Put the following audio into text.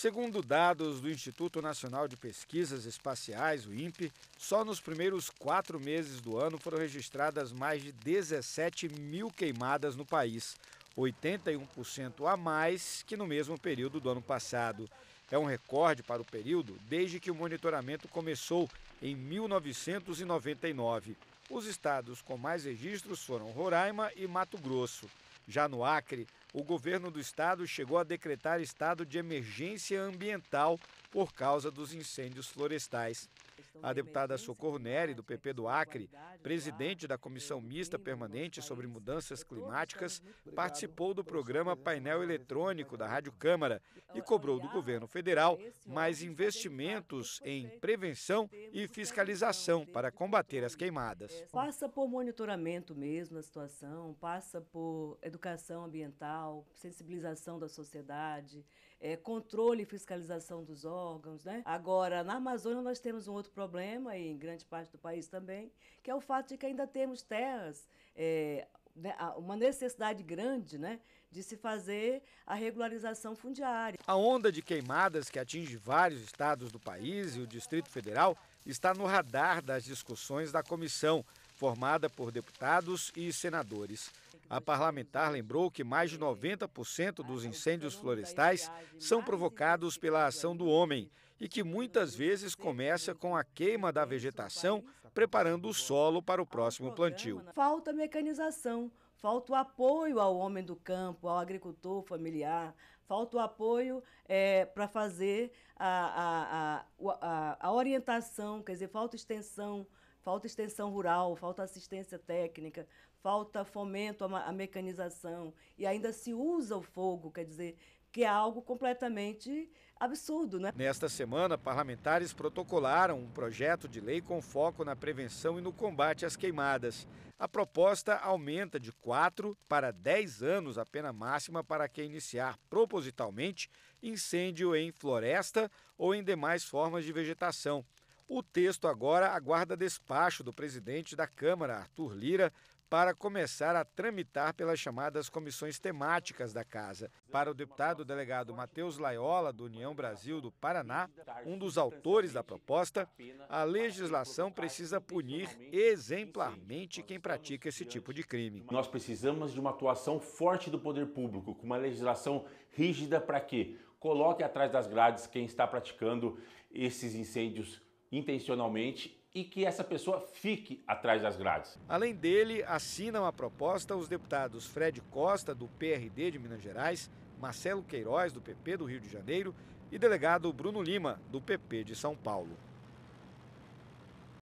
Segundo dados do Instituto Nacional de Pesquisas Espaciais, o INPE, só nos primeiros quatro meses do ano foram registradas mais de 17 mil queimadas no país, 81% a mais que no mesmo período do ano passado. É um recorde para o período desde que o monitoramento começou em 1999. Os estados com mais registros foram Roraima e Mato Grosso. Já no Acre, o governo do estado chegou a decretar estado de emergência ambiental por causa dos incêndios florestais a deputada Socorro Neri, do PP do Acre, presidente da Comissão Mista Permanente sobre Mudanças Climáticas, participou do programa Painel Eletrônico da Rádio Câmara e cobrou do governo federal é mais investimentos em prevenção e fiscalização para combater as queimadas. É, passa por monitoramento mesmo da situação, passa por educação ambiental, sensibilização da sociedade, é, controle e fiscalização dos órgãos. Né? Agora, na Amazônia, nós temos um outro problema problema, e em grande parte do país também, que é o fato de que ainda temos terras, é, né, uma necessidade grande né, de se fazer a regularização fundiária. A onda de queimadas que atinge vários estados do país e o Distrito Federal está no radar das discussões da comissão, formada por deputados e senadores. A parlamentar lembrou que mais de 90% dos incêndios florestais são provocados pela ação do homem e que muitas vezes começa com a queima da vegetação, preparando o solo para o próximo plantio. Falta mecanização, falta o apoio ao homem do campo, ao agricultor familiar, falta o apoio é, para fazer a, a, a, a orientação, quer dizer, falta extensão falta extensão rural, falta assistência técnica, falta fomento à, mecanização e ainda se usa o fogo, quer dizer, que é algo completamente absurdo, né? Nesta semana, parlamentares protocolaram um projeto de lei com foco na prevenção e no combate às queimadas. A proposta aumenta de 4 para 10 anos a pena máxima para quem iniciar propositalmente incêndio em floresta ou em demais formas de vegetação o texto agora aguarda despacho do presidente da Câmara, Arthur Lira, para começar a tramitar pelas chamadas comissões temáticas da Casa. Para o deputado delegado Matheus Laiola, do União Brasil do Paraná, um dos autores da proposta, a legislação precisa punir exemplarmente quem pratica esse tipo de crime. Nós precisamos de uma atuação forte do poder público, com uma legislação rígida para que coloque atrás das grades quem está praticando esses incêndios intencionalmente e que essa pessoa fique atrás das grades. Além dele, assinam a proposta os deputados Fred Costa, do PRD de Minas Gerais, Marcelo Queiroz, do PP do Rio de Janeiro, e delegado Bruno Lima, do PP de São Paulo.